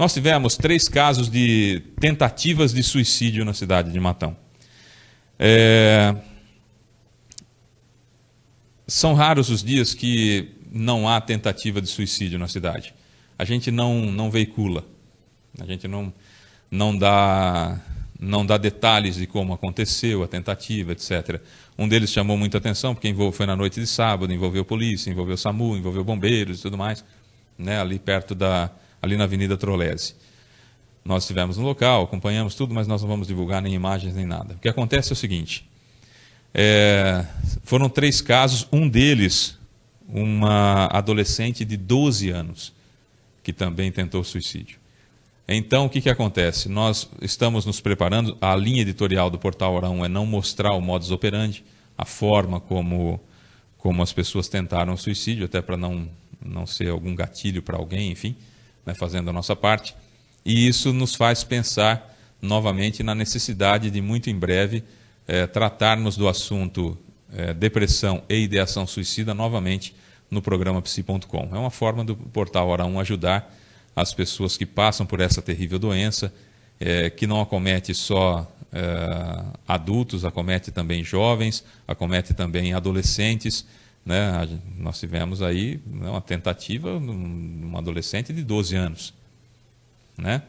Nós tivemos três casos de tentativas de suicídio na cidade de Matão. É... São raros os dias que não há tentativa de suicídio na cidade. A gente não, não veicula, a gente não, não, dá, não dá detalhes de como aconteceu a tentativa, etc. Um deles chamou muita atenção, porque foi na noite de sábado, envolveu polícia, envolveu SAMU, envolveu bombeiros e tudo mais, né, ali perto da, ali na Avenida Trolese. Nós estivemos no local, acompanhamos tudo, mas nós não vamos divulgar nem imagens nem nada. O que acontece é o seguinte: é, foram três casos, um deles, uma adolescente de 12 anos, que também tentou suicídio. Então, o que, que acontece? Nós estamos nos preparando, a linha editorial do Portal Hora 1 é não mostrar o modus operandi, a forma como, como as pessoas tentaram o suicídio, até para não, não ser algum gatilho para alguém, enfim né, fazendo a nossa parte. E isso nos faz pensar novamente na necessidade de, muito em breve, eh, tratarmos do assunto eh, depressão e ideação suicida novamente no programa psi.com. É uma forma do portal Hora 1 ajudar as pessoas que passam por essa terrível doença, eh, que não acomete só adultos, acomete também jovens, acomete também adolescentes. Né? Nós tivemos aí né, uma tentativa de um adolescente de 12 anos. Né?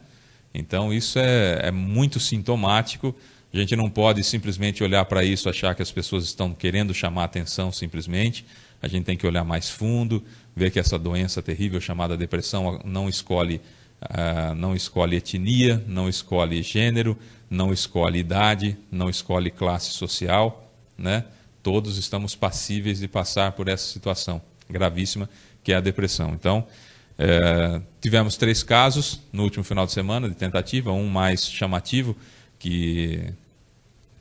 Então, isso é, é muito sintomático. A gente não pode simplesmente olhar para isso, achar que as pessoas estão querendo chamar atenção simplesmente. A gente tem que olhar mais fundo, ver que essa doença terrível chamada depressão não escolhe, uh, não escolhe etnia, não escolhe gênero, não escolhe idade, não escolhe classe social, né? todos estamos passíveis de passar por essa situação gravíssima que é a depressão. Então, é, tivemos três casos no último final de semana de tentativa, um mais chamativo, que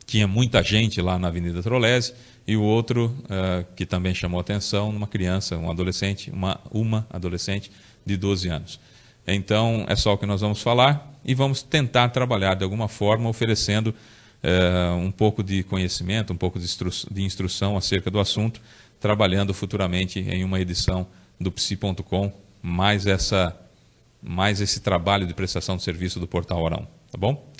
tinha muita gente lá na Avenida Trolese, e o outro é, que também chamou atenção, uma criança, um adolescente, uma, uma adolescente de 12 anos. Então, é só o que nós vamos falar e vamos tentar trabalhar de alguma forma oferecendo eh, um pouco de conhecimento, um pouco de, de instrução acerca do assunto, trabalhando futuramente em uma edição do psi.com, mais essa mais esse trabalho de prestação de serviço do Portal Orão, tá bom?